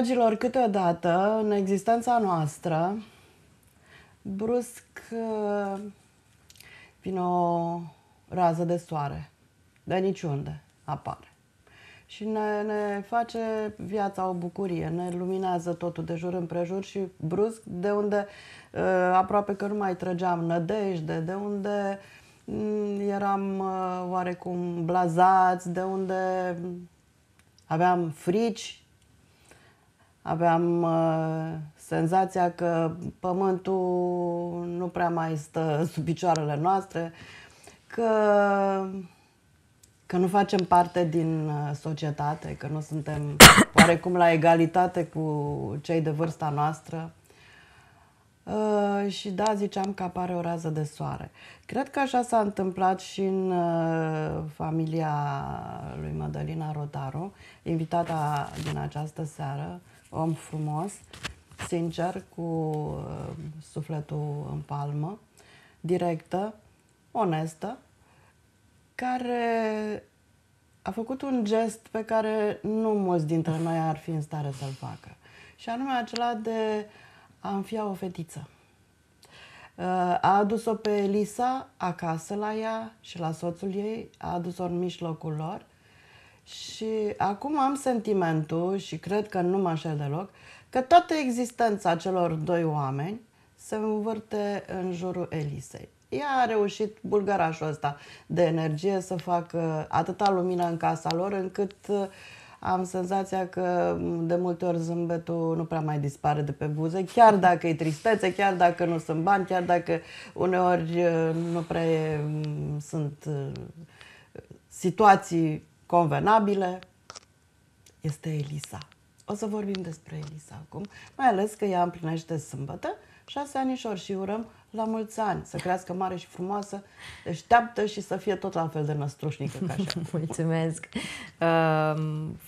dragilor, câteodată, în existența noastră, brusc uh, vine o rază de soare. De niciunde apare. Și ne, ne face viața o bucurie, ne luminează totul de jur împrejur și brusc, de unde uh, aproape că nu mai trăgeam nădejde, de unde mm, eram uh, oarecum blazați, de unde aveam frici, aveam uh, senzația că pământul nu prea mai stă sub picioarele noastre, că, că nu facem parte din uh, societate, că nu suntem oarecum la egalitate cu cei de vârsta noastră. Uh, și da, ziceam că apare o rază de soare. Cred că așa s-a întâmplat și în uh, familia lui Madalina Rotaru, invitata din această seară, om frumos, sincer, cu uh, sufletul în palmă, directă, onestă, care a făcut un gest pe care nu mulți dintre noi ar fi în stare să-l facă. Și anume acela de a înfia o fetiță. Uh, a adus-o pe Elisa acasă la ea și la soțul ei, a adus-o în mijlocul lor și acum am sentimentul, și cred că nu mă așel deloc, că toată existența celor doi oameni se învârte în jurul Elisei. Ea a reușit, bulgarașul ăsta de energie, să facă atâta lumină în casa lor, încât uh, am senzația că de multe ori zâmbetul nu prea mai dispare de pe buze, chiar dacă e tristețe, chiar dacă nu sunt bani, chiar dacă uneori uh, nu prea e, mm, sunt uh, situații convenabile este Elisa. O să vorbim despre Elisa acum, mai ales că ea împlinește sâmbătă șase anișori și urăm la mulți ani, să crească mare și frumoasă, deșteaptă și să fie tot la fel de năstrușnică ca așa. Mulțumesc! Uh,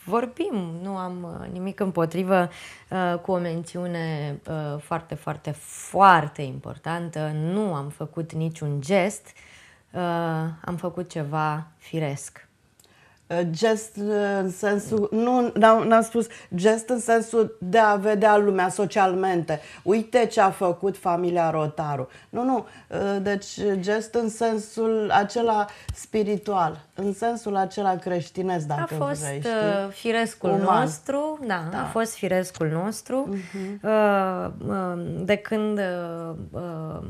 vorbim, nu am uh, nimic împotrivă uh, cu o mențiune uh, foarte, foarte, foarte importantă. Nu am făcut niciun gest, uh, am făcut ceva firesc Gest uh, uh, în sensul, nu, n-am spus gest în sensul de a vedea lumea socialmente. Uite ce a făcut familia Rotaru. Nu, nu, uh, deci gest în sensul acela spiritual, în sensul acela creștinesc, dacă A fost vrei, știi? firescul Uman. nostru, da, da, a fost firescul nostru. Uh-huh. De când um,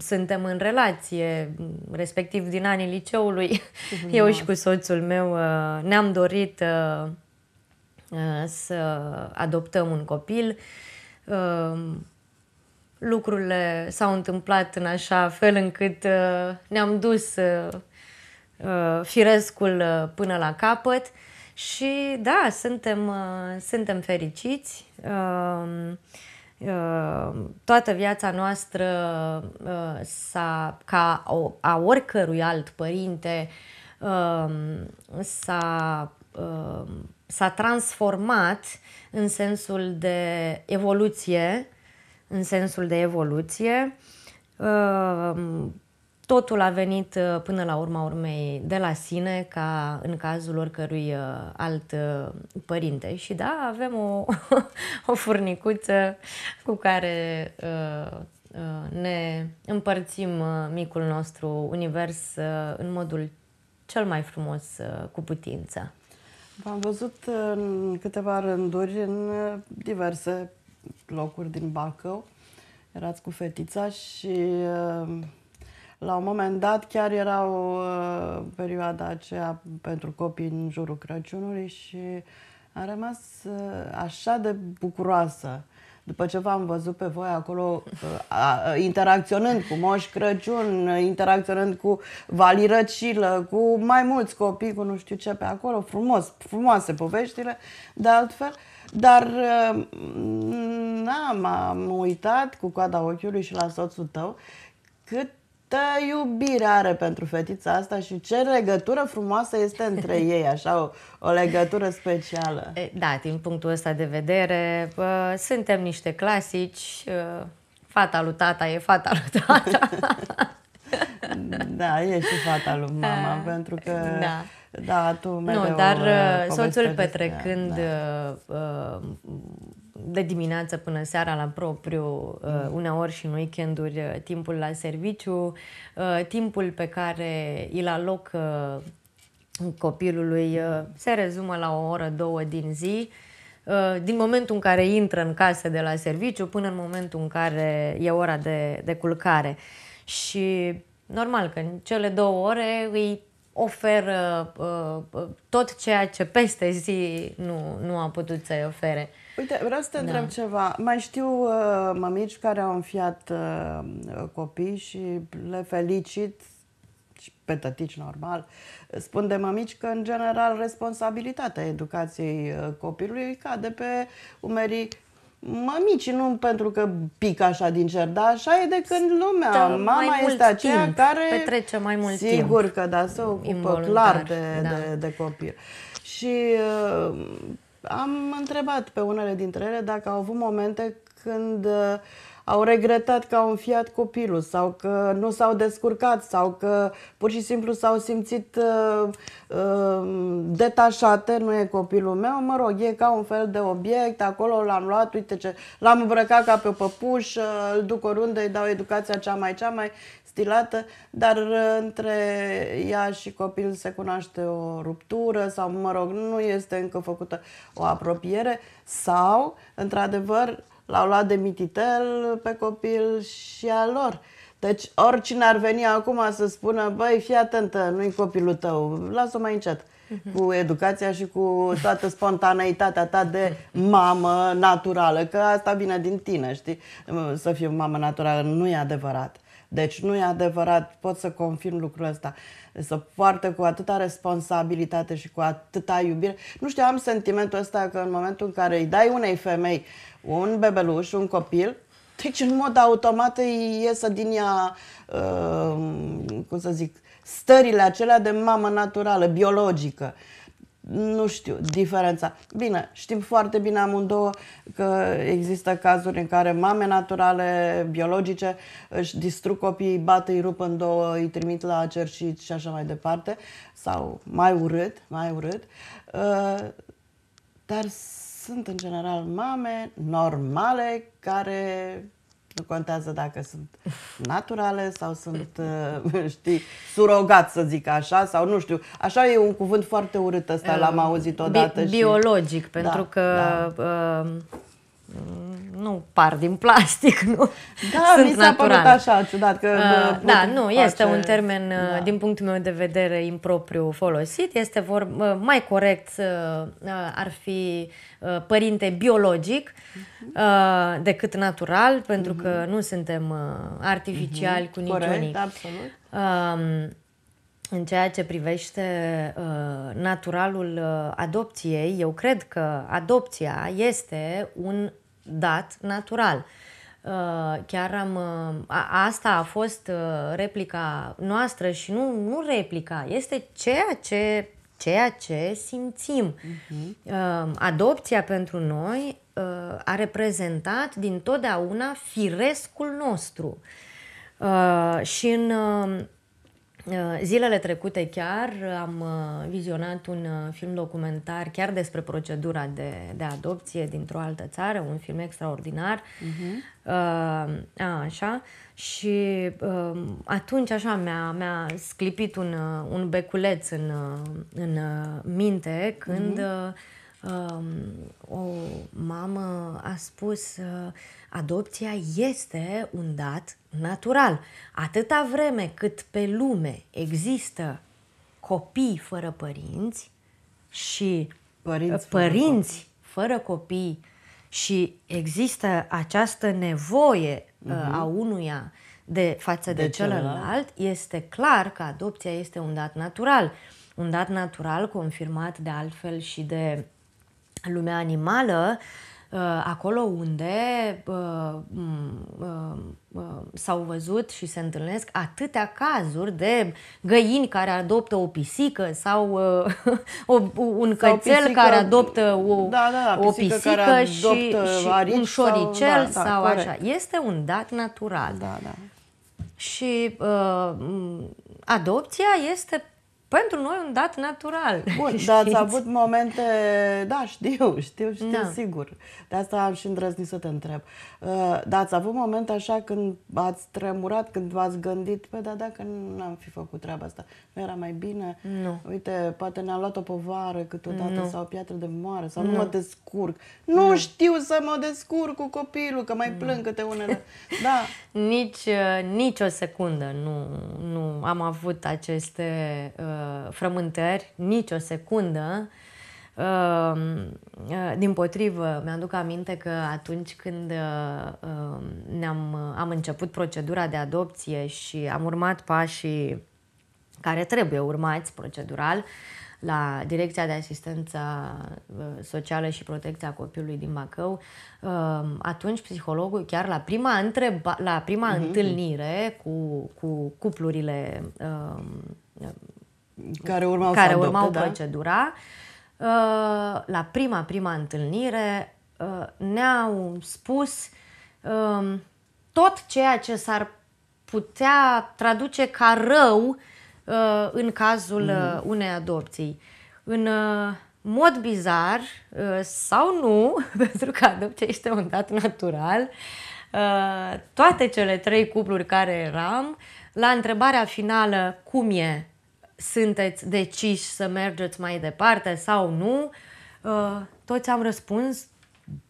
suntem în relație, respectiv din anii liceului, uh-huh. eu și cu soțul meu meu uh, ne-am dorit uh, uh, să adoptăm un copil. Lucrurile s-au întâmplat în așa fel încât ne-am dus firescul până la capăt și da, suntem, suntem fericiți. Toată viața noastră, s-a, ca a oricărui alt părinte, Um, s-a, um, s-a transformat în sensul de evoluție, în sensul de evoluție. Um, totul a venit uh, până la urma urmei de la sine, ca în cazul oricărui uh, alt uh, părinte. Și da, avem o, o furnicuță cu care ne împărțim micul nostru univers în modul cel mai frumos uh, cu putință. V-am văzut în câteva rânduri în uh, diverse locuri din Bacău. Erați cu fetița și uh, la un moment dat chiar era o perioada aceea pentru copii în jurul Crăciunului și am rămas așa de bucuroasă după ce v-am văzut pe voi acolo interacționând cu Moș Crăciun, interacționând cu Vali Răcilă, cu mai mulți copii, cu nu știu ce pe acolo, frumos, frumoase poveștile, de altfel, dar uh, na, m-am uitat cu coada ochiului și la soțul tău cât câtă iubire are pentru fetița asta și ce legătură frumoasă este între ei, așa o, o legătură specială. Da, din punctul ăsta de vedere, bă, suntem niște clasici, fata lui tata e fata lui tata. da, e și fata lui mama, pentru că... Da. Da, tu Nu, dar uh, soțul petrecând da. Uh, uh, de dimineață până seara la propriu, uh, mm. uneori și în weekenduri, uh, timpul la serviciu, uh, timpul pe care îl aloc copilului se rezumă la o oră, două din zi, din momentul în care intră în casă de la serviciu până în momentul în care e ora de, de culcare. Și normal că în cele două ore îi oferă uh, uh, tot ceea ce peste zi nu, nu a putut să-i ofere. Uite, vreau să te da. întreb ceva. Mai știu uh, mămici care au înfiat uh, copii și le felicit și pe tătici normal. Spun de mămici că, în general, responsabilitatea educației uh, copilului cade pe umerii mămici, nu pentru că pic așa din cer, dar așa e de când lumea. Stă Mama este aceea timp, care petrece mai mult sigur timp. Sigur că da, se ocupă clar de, da. de, de copil. Și uh, am întrebat pe unele dintre ele dacă au avut momente când uh, au regretat că au înfiat copilul sau că nu s-au descurcat sau că pur și simplu s-au simțit uh, uh, detașate, nu e copilul meu, mă rog, e ca un fel de obiect, acolo l-am luat, uite ce, l-am îmbrăcat ca pe o păpușă, îl duc oriunde, îi dau educația cea mai, cea mai stilată, dar uh, între ea și copil se cunoaște o ruptură sau, mă rog, nu este încă făcută o apropiere sau, într-adevăr, L-au luat de mititel pe copil și a lor. Deci oricine ar veni acum să spună, băi, fii atentă, nu-i copilul tău, lasă-o mai încet. Mhm. Cu educația și cu toată spontaneitatea ta de mamă naturală, că asta vine din tine, știi? Să fiu mamă naturală nu e adevărat. Deci nu e adevărat, pot să confirm lucrul ăsta. Să poartă cu atâta responsabilitate și cu atâta iubire. Nu știu, am sentimentul ăsta că în momentul în care îi dai unei femei un bebeluș, un copil, deci în mod automat îi iesă din ea, uh, cum să zic, stările acelea de mamă naturală, biologică. Uh, nu știu diferența. Bine, știm foarte bine amândouă că există cazuri în care mame naturale, biologice, își distrug copiii, bate, îi rup în două, îi trimit la cercit și așa mai departe, sau mai urât, mai urât. Ă, dar sunt în general mame normale care nu contează dacă sunt naturale sau sunt, uh, știi, surogat să zic așa, sau nu știu. Așa e un cuvânt foarte urât ăsta, l-am ehm, auzit odată. Bi- biologic, și... Da, pentru da, că da. Uh, Mm, nu par din plastic, nu? Da, Sunt mi s-a naturale. părut așa ciudat că... Uh, da, nu, face... este un termen, uh, da. din punctul meu de vedere, impropriu folosit. Este vor, uh, mai corect uh, ar fi părinte biologic uh-huh. decât natural, pentru uh-huh. că mhm. nu suntem artificiali uh-huh. cu niciunii. Corect, absolut. Uh, în ceea ce privește uh, naturalul uh, adopției, eu cred că adopția este un dat natural. Uh, chiar am, uh, a, asta a fost uh, replica noastră și nu, nu replica, este ceea ce, ceea ce simțim. Uh-huh. Adopția pentru noi a reprezentat dintotdeauna firescul nostru. Și în Uh, zilele trecute chiar uh, am uh, vizionat un film documentar chiar despre procedura de, de adopție dintr-o altă țară, un film extraordinar. Uh-huh. A, așa. Și atunci așa mi-a, mi-a sclipit un, un beculeț în, în minte când uh-huh o mamă a spus ă, adopția este un dat natural. Atâta vreme cât pe lume există copii fără părinți și părinți, părinți fără copii și există această nevoie uh-huh. a unuia de față de, de celălalt, celălalt, este clar că adopția este un dat natural. Un dat natural confirmat de altfel și de lumea animală, uh, acolo unde uh, mm, uh, s-au văzut și se întâlnesc atâtea cazuri de găini care adoptă o pisică sau un cățel sau care adoptă o, da, da, da, o pisică, pisică și, și un șoricel sau, da, da, sau așa. Este un dat natural. Da, da. Și uh, adopția este pentru noi un dat natural. Bun, dar ați avut momente, da, știu, știu, știu, da. sigur. De asta am și îndrăznit să te întreb. Uh, dar ați avut momente așa când ați tremurat, când v-ați gândit, pe păi, da, dacă nu am fi făcut treaba asta, nu era mai bine? Nu. Uite, poate ne a luat o povară câteodată nu. sau o piatră de moară sau nu, nu mă descurc. Nu, nu știu să mă descurc cu copilul, că mai nu. plâng câte unele. Da. nici, uh, nici o secundă nu, nu am avut aceste... Uh, Uh, frământări, nici o secundă. Um, uh, din potrivă, mi-aduc aminte că atunci când uh, um, ne-am, am început procedura de adopție și am urmat pașii care trebuie urmați procedural la Direcția de Asistență Socială și Protecția Copilului din Bacău, um, atunci psihologul chiar la prima, întreba, la prima uh-huh. întâlnire cu, cu cuplurile care urmau, care adopte, urmau da? procedura. Uh, la prima, prima întâlnire uh, ne-au spus um, tot ceea ce s-ar putea traduce ca rău uh, în cazul mm. unei adopții. În mod bizar sau nu, pentru că adopția este un dat natural, toate cele trei cupluri care eram, la întrebarea finală, cum e sunteți deciși să mergeți mai departe sau nu, uh, toți am răspuns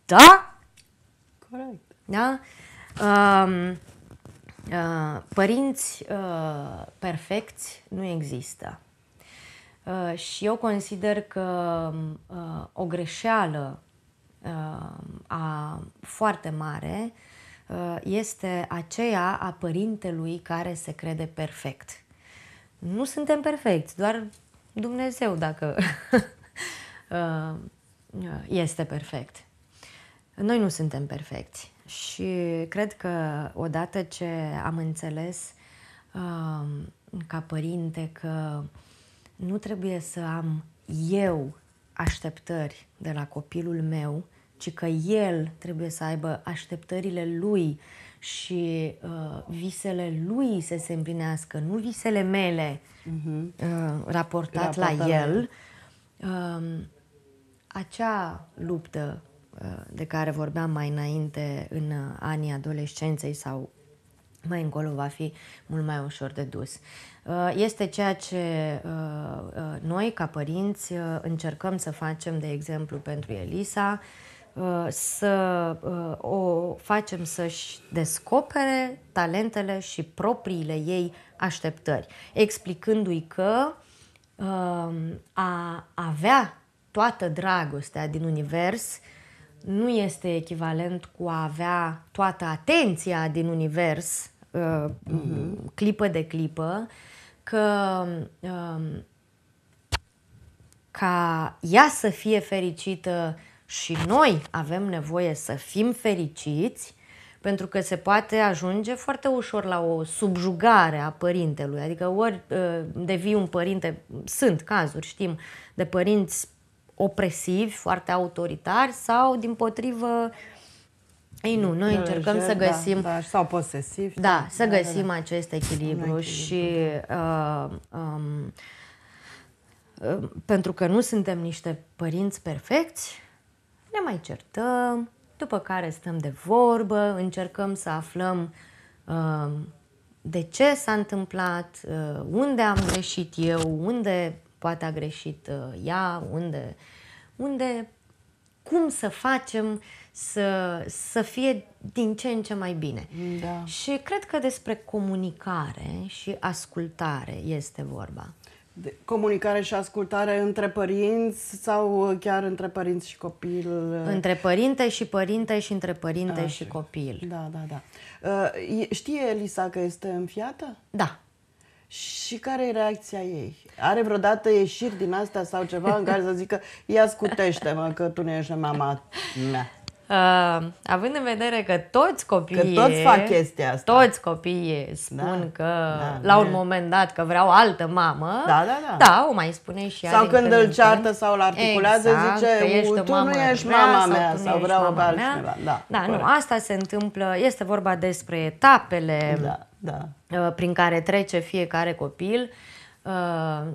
da. Corect. Da? Uh, uh, părinți uh, perfecți nu există. Uh, și eu consider că uh, o greșeală uh, a foarte mare uh, este aceea a părintelui care se crede perfect nu suntem perfecți, doar Dumnezeu dacă uh, este perfect. Noi nu suntem perfecți și cred că odată ce am înțeles uh, ca părinte că nu trebuie să am eu așteptări de la copilul meu, ci că el trebuie să aibă așteptările lui și uh, visele lui să se împlinească, nu visele mele uh-huh. uh, raportat raportat la el, uh, acea luptă uh, de care vorbeam mai înainte în uh, anii adolescenței sau mai încolo va fi mult mai ușor de dus. Uh, este ceea ce uh, uh, noi, ca părinți, încercăm să facem, de exemplu, pentru Elisa, Uh, să uh, o facem să-și descopere talentele și propriile ei așteptări, explicându-i că um, a avea toată dragostea din univers nu este echivalent cu a avea toată atenția din univers, uh, mhm. clipă de clipă, că um, ca ea să fie fericită și noi avem nevoie să fim fericiți pentru că se poate ajunge foarte ușor la o subjugare a părintelui. Adică ori ă, devii un părinte, sunt cazuri, știm, de părinți opresivi, foarte autoritari sau, din potrivă, ei nu, noi încercăm da, să da, găsim... Da, da, sau posesiv. Da, să da, găsim da, da. acest echilibru și... Uh, um, uh, pentru că nu suntem niște părinți perfecți, ne mai certăm, după care stăm de vorbă, încercăm să aflăm uh, de ce s-a întâmplat, uh, unde am greșit eu, unde poate a greșit uh, ea, unde, unde cum să facem să, să fie din ce în ce mai bine. Da. Și cred că despre comunicare și ascultare este vorba. De comunicare și ascultare între părinți sau uh, chiar între părinți și copil? Uh? Între părinte și părinte și între părinte Așa. și copil. Da, da, da. Uh, știe Elisa că este înfiată? Da. Și care e reacția ei? Are vreodată ieșiri din astea sau ceva în care să zică ia scutește-mă că tu nu ești mama mea? Uh, având în vedere că toți copiii, că toți fac chestia asta. Toți copiii spun da, că da, la un e. Da. moment dat că vreau altă mamă. Da, da, da. Da, o mai spune și Sau când, când îl ceartă sau îl articulează, exact, zice, tu, tu nu ești mama mea, sau, sau vreau pe altcineva. Da, da nu, asta se întâmplă, este vorba despre etapele da, da. Uh, prin care trece fiecare copil. Uh, Uh,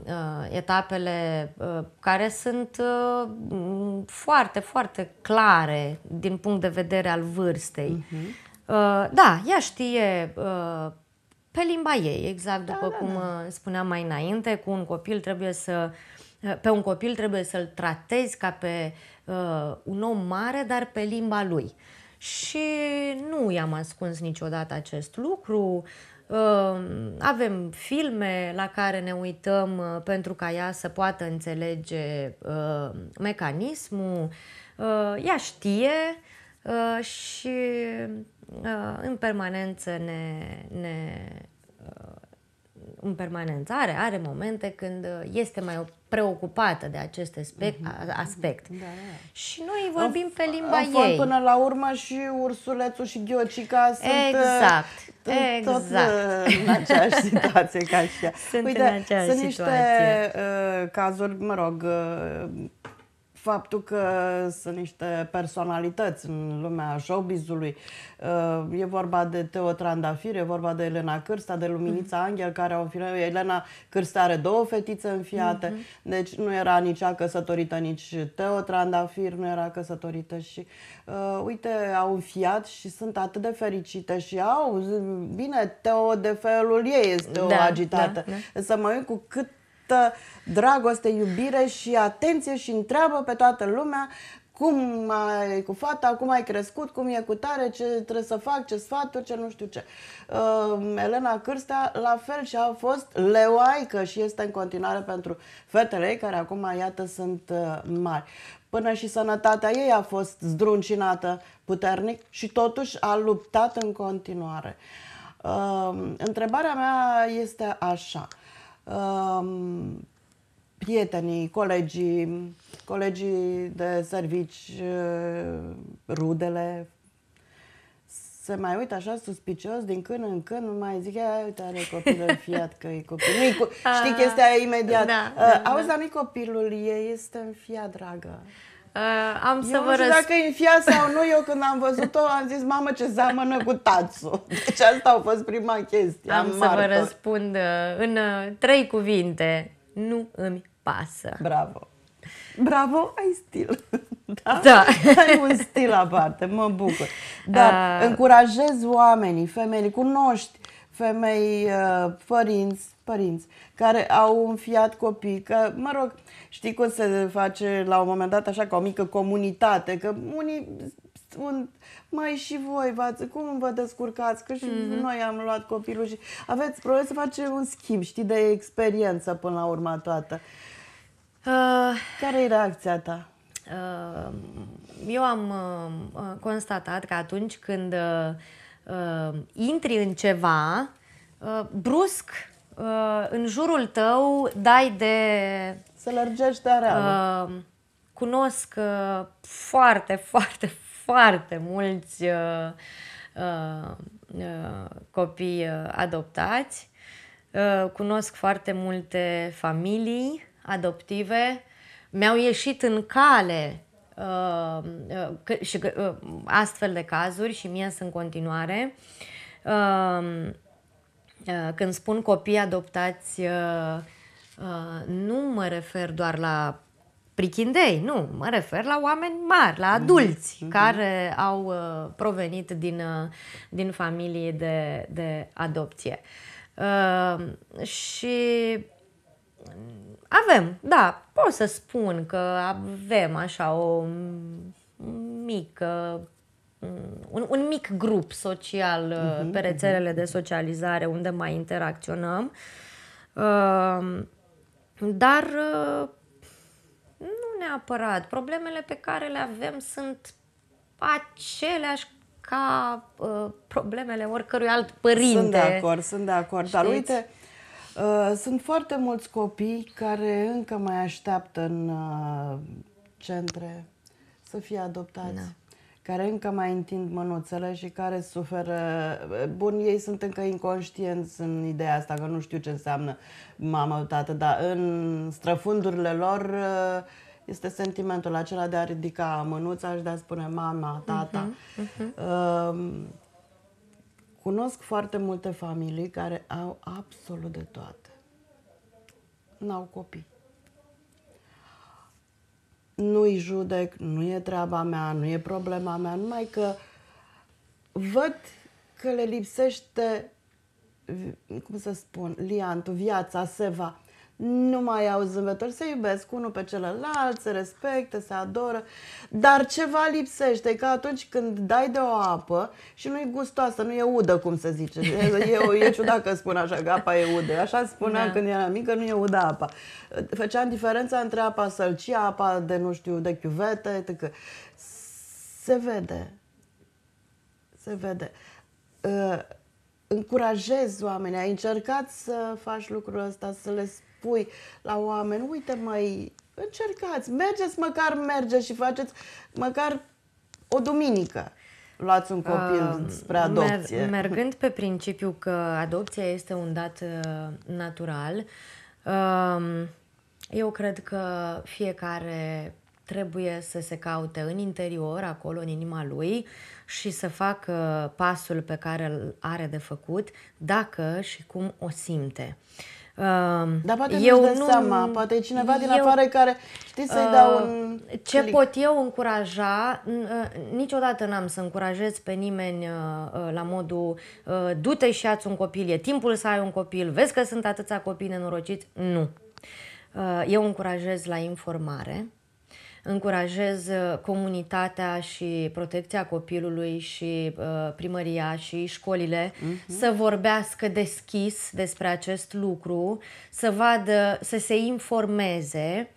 uh, etapele uh, care sunt foarte, foarte clare din punct de vedere al vârstei. Uh-huh. Da, ea știe pe limba ei, exact da, după da, cum da. spuneam mai înainte, cu un copil trebuie să pe un copil trebuie să-l tratezi ca pe uh, un om mare, dar pe limba lui. Și nu i-am ascuns niciodată acest lucru. Uh, avem filme la care ne uităm uh, pentru ca ea să poată înțelege uh, mecanismul, uh, ea știe și în permanență ne, ne în permanență. Are, are momente când uh, este mai preocupată de acest aspect. Mm-hmm. aspect. Da, da. Și noi vorbim a, pe limba a ei. Până la urmă și ursulețul și ghiocica sunt uh, exact. Tot exact. Uh, în aceeași situație ca și ea. Sunt Uite, în aceeași sunt niște situație. cazuri, mă rog, faptul că sunt niște personalități în lumea showbizului. Uh, e vorba de Teo Trandafir, e vorba de Elena Cârsta, de Luminița mhm. Angel, care au fi Elena Cârsta are două fetițe înfiate, uh-huh. deci nu era nici a căsătorită, nici Teo Trandafir nu era căsătorită și uh, uite, au înfiat și sunt atât de fericite și au, bine, Teo de felul ei este da, o agitată. Da, da. Să mă uit cu cât dragoste, iubire și atenție și întreabă pe toată lumea cum ai cu fata, cum ai crescut, cum e cu tare, ce trebuie să fac, ce sfaturi, ce nu știu ce. Uh, Elena Cârstea la fel și a fost leoaică și este în continuare pentru fetele ei care acum, iată, sunt uh, mari. Până și sănătatea ei a fost zdruncinată puternic și totuși a luptat în continuare. Uh, întrebarea mea este așa. Uh, prietenii, colegii, colegii de servici, eh, rudele, se mai uită așa suspicios din când în când, nu mai zic, ia uite, are copilul fiat că e copil. Nu-i ah, Știi chestia aia imediat. Da, eh, da, Auzi, da. dar nu copilul ei, este în fiat, dragă. Uh, am eu să vă răsp- dacă e în fia sau nu, eu când am văzut-o am zis, mamă ce seamănă cu Tatsu. Deci asta a fost prima chestie. Am, am să vă răspund uh, în uh, trei cuvinte. Nu îmi pasă. Bravo. Bravo, ai stil. Da? da. Ai un stil aparte, mă bucur. Dar uh... încurajez oamenii, femeile, cunoști femei, uh, părinți, părinți, care au înfiat copii, că, mă rog, știi cum se face la un moment dat așa ca o mică comunitate, că unii sunt, mai și voi, v cum vă descurcați, că și mm-hmm. noi am luat copilul și aveți probleme să face un schimb, știi, de experiență până la urmă toată. Uh, care e reacția ta? Uh, eu am uh, constatat că atunci când uh, intri în ceva, uh, brusc uh, în jurul tău dai de... Să lărgești Uh, cunosc uh, foarte, foarte, foarte mulți uh, uh, uh, copii uh, adoptați. Uh, cunosc foarte multe familii adoptive. Mi-au ieșit în cale Uh, uh, că, și că, uh, astfel de cazuri și mie sunt în continuare. Um, când spun copii adoptați, nu mă refer doar la prichindei, nu, mă refer la oameni mari, la mhm. adulți mm-hmm. care au provenit din, din familii de, de adopție. Și avem, da, pot să spun că avem așa o mică un, un mic grup social uh-huh, pe mhm, rețelele uh-huh. de socializare unde mai interacționăm. Uh, dar uh, nu neapărat. Problemele pe care le avem sunt aceleași ca uh, problemele oricărui alt părinte. Sunt de acord, sunt de acord. Știți? Dar uite, uh, Uh, sunt foarte mulți copii care încă mai așteaptă în uh, centre să fie adoptați. Da care încă mai întind mânuțele și care suferă... Uh, bun, ei sunt încă inconștienți în ideea asta, că nu știu ce înseamnă mamă, tată, dar în străfundurile lor este sentimentul acela de a ridica mânuța și de a spune mama, tata. Uh-huh, uh-huh. Uh, Cunosc foarte multe familii care au absolut de toate. N-au copii. Nu-i judec, nu e treaba mea, nu e problema mea, numai că văd că le lipsește, cum să spun, liantul, viața, seva nu mai au zâmbetul, se iubesc unul pe celălalt, se respectă, se adoră, dar ceva lipsește, că atunci când dai de o apă și nu e gustoasă, nu e udă, cum se zice. E e ciudat că spun așa, că apa e udă. Așa spuneam da. când era mică, nu e udă apa. Făceam diferența între apa sălcie, apa de, nu știu, de chiuvete, etc. Se vede. Se vede. Uh, încurajez oamenii, ai încercat să faci lucrul ăsta, să le spui spui la oameni, uite mai încercați, mergeți măcar, mergeți și faceți măcar o duminică luați un copil uh, spre adopție? Mer- mergând pe principiu că adopția este un dat uh, natural, uh, eu cred că fiecare trebuie să se caute în interior, acolo, în inima lui și să facă pasul pe care îl are de făcut, dacă și cum o simte. Uh, Uh, Dar poate eu nu seama, poate e cineva din eu, afară care, știi, să-i uh, dau un Ce click. pot eu încuraja, uh, niciodată n-am să încurajez pe nimeni uh, uh la modul uh, du-te și ați un copil, e timpul să ai un copil, vezi că sunt atâția copii nenorociți. Nu. Uh, eu încurajez la informare, încurajez uh, comunitatea și protecția copilului și uh, primăria și școlile uh-huh. să vorbească deschis despre acest lucru, să vadă, să se informeze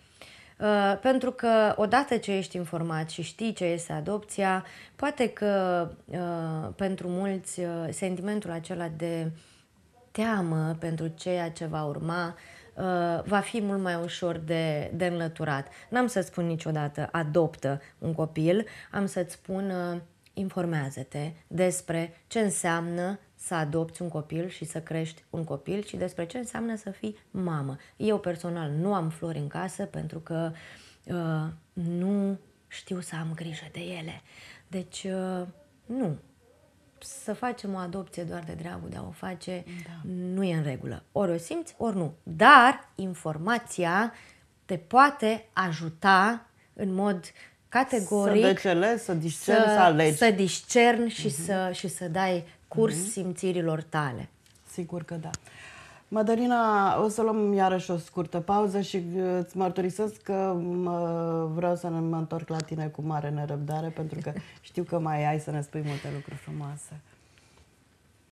uh, pentru că odată ce ești informat și știi ce este adopția, poate că pentru mulți sentimentul acela de teamă pentru ceea ce va urma Uh, va fi mult mai ușor de, de înlăturat. N-am să spun niciodată adoptă un copil, am să-ți spun uh, informează-te despre ce înseamnă să adopți un copil și să crești un copil și despre ce înseamnă să fii mamă. Eu personal nu am flori în casă pentru că uh, nu știu să am grijă de ele. Deci, uh, nu, să facem o adopție doar de dragul de a o face da. nu e în regulă. Ori o simți, ori nu. Dar informația te poate ajuta în mod categoric să decele, să discern, să, să alegi. Să discern și, uh-huh. să, și să dai curs uh-huh. simțirilor tale. Sigur că da. Madalina, o să luăm iarăși o scurtă pauză și uh, îți mărturisesc că mă, vreau să mă întorc la tine cu mare nerăbdare pentru că știu că mai ai să ne spui multe lucruri frumoase.